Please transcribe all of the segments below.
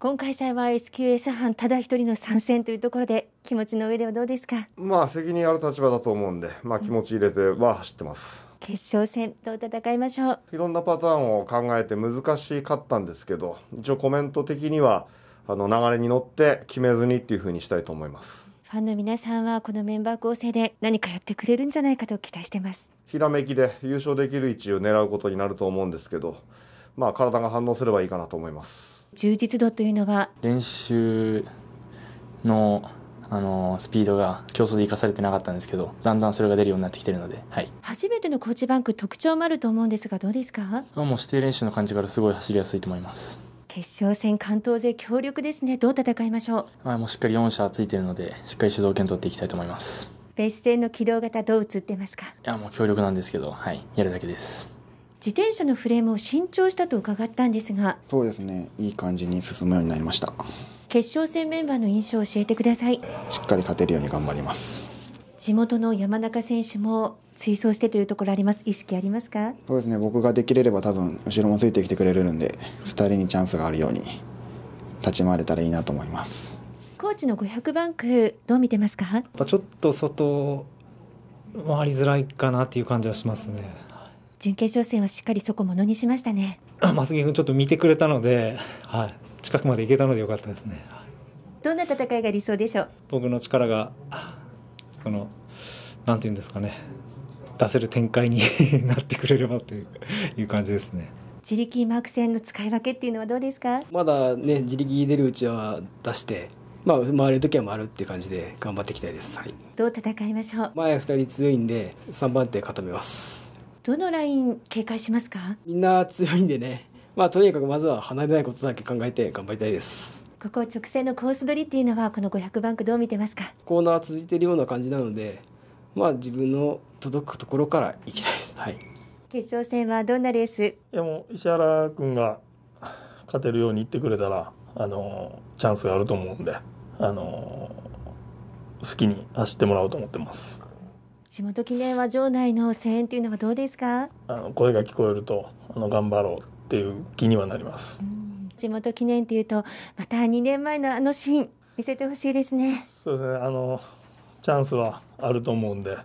今回祭は SQS 班ただ一人の参戦というところで気持ちの上ではどうですかまあ責任ある立場だと思うんで、まあ、気持ち入れては走ってます、決勝戦と戦いましょういろんなパターンを考えて難しかったんですけど一応コメント的にはあの流れに乗って決めずにっていうふうにしたいと思いますファンの皆さんはこのメンバー構成で何かやってくれるんじゃないかと期待してますひらめきで優勝できる位置を狙うことになると思うんですけどまあ体が反応すればいいかなと思います充実度というのは練習のあのスピードが競争で生かされてなかったんですけどだんだんそれが出るようになってきてるので、はい、初めてのコーチバンク特徴もあると思うんですがどうですかもう指定練習の感じからすごい走りやすいと思います決勝戦関東勢強力ですねどう戦いましょう、はい、もうしっかり4社ついてるのでしっかり主導権取っていきたいと思います別戦の軌道型どう映ってますかいやもう強力なんですけどはいやるだけです自転車のフレームを新調したと伺ったんですがそうですねいい感じに進むようになりました決勝戦メンバーの印象を教えてくださいしっかり勝てるように頑張ります地元の山中選手も追走してというところあります意識ありますかそうですね僕ができれれば多分後ろもついてきてくれるんで2人にチャンスがあるように立ち回れたらいいなと思いますコーチの500バンクどう見てますかちょっと外回りづらいかなっていう感じはしますね準決勝戦はしっかりそこものにしましたね。松木君ちょっと見てくれたので、はい、近くまで行けたので良かったですね。どんな戦いが理想でしょう。僕の力がそのなんていうんですかね、出せる展開に なってくれればといういう感じですね。自力マーク戦の使い分けっていうのはどうですか。まだね自力出るうちは出して。まあ、回れる時は回るっていう感じで頑張っていきたいです、はい、どう戦いましょう前二人強いんで三番手固めますどのライン警戒しますかみんな強いんでねまあとにかくまずは離れないことだけ考えて頑張りたいですここ直線のコース取りっていうのはこの500バンクどう見てますかコーナー続いてるような感じなのでまあ自分の届くところから行きたいですはい決勝戦はどんなレースいやもう石原君が勝てるように言ってくれたらあのチャンスがあると思うんであの好きに走ってもらおうと思ってます地元記念は場内の声援というのはどうですかあの声が聞こえるとあの頑張ろうっていう気にはなります、うん、地元記念というとまた2年前のあのシーン見せてほしいですねそうですねあのチャンスはあると思うんで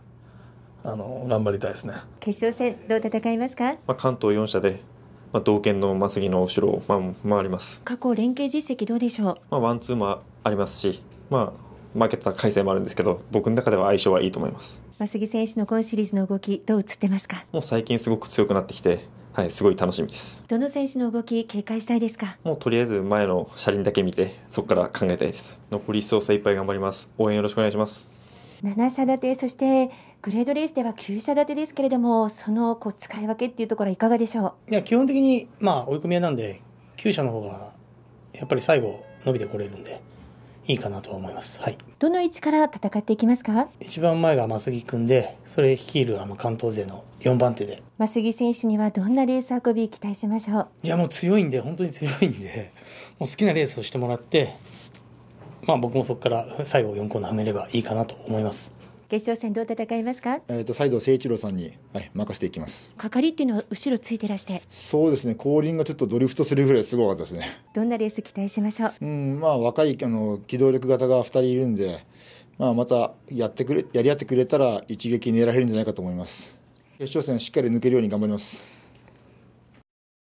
あの頑張りたいですね決勝戦どう戦いますか、まあ、関東4社でまあ、同県のマスの後ろを、まあ、回ります過去連携実績どうでしょう、まあ、ワンツーもありますし、まあ、負けた回戦もあるんですけど僕の中では相性はいいと思います上杉選手の今シリーズの動き、どう映ってますかもう最近すごく強くなってきて、はい、すごい楽しみです。どの選手の動き、警戒したいですかもうとりあえず前の車輪だけ見て、そこから考えたいです。残り一走精一杯頑張ります。応援よろしくお願いします。7社立て、そしてグレードレースでは9社立てですけれども、そのこう使い分けっていうところ、いかがでしょういや基本的に、まあ、追い込み屋なんで、9社の方がやっぱり最後、伸びてこれるんで、いいかなと思います。はい。どの位置から戦っていきますか一番前が増木くんで、それ率いるあの関東勢の四番手で。増木選手にはどんなレース運び期待しましょういや、もう強いんで、本当に強いんで、もう好きなレースをしてもらって、まあ僕もそこから最後四コーナー埋めればいいかなと思います。決勝戦どう戦いますか。えっ、と斉藤誠一郎さんに、はい、任せていきます。係っていうのは後ろついてらして。そうですね。後輪がちょっとドリフトするぐらいすごかったですね。どんなレース期待しましょう。うん、まあ若いあの機動力型が二人いるんで、まあまたやってくれやり合ってくれたら一撃狙えるんじゃないかと思います。決勝戦しっかり抜けるように頑張ります。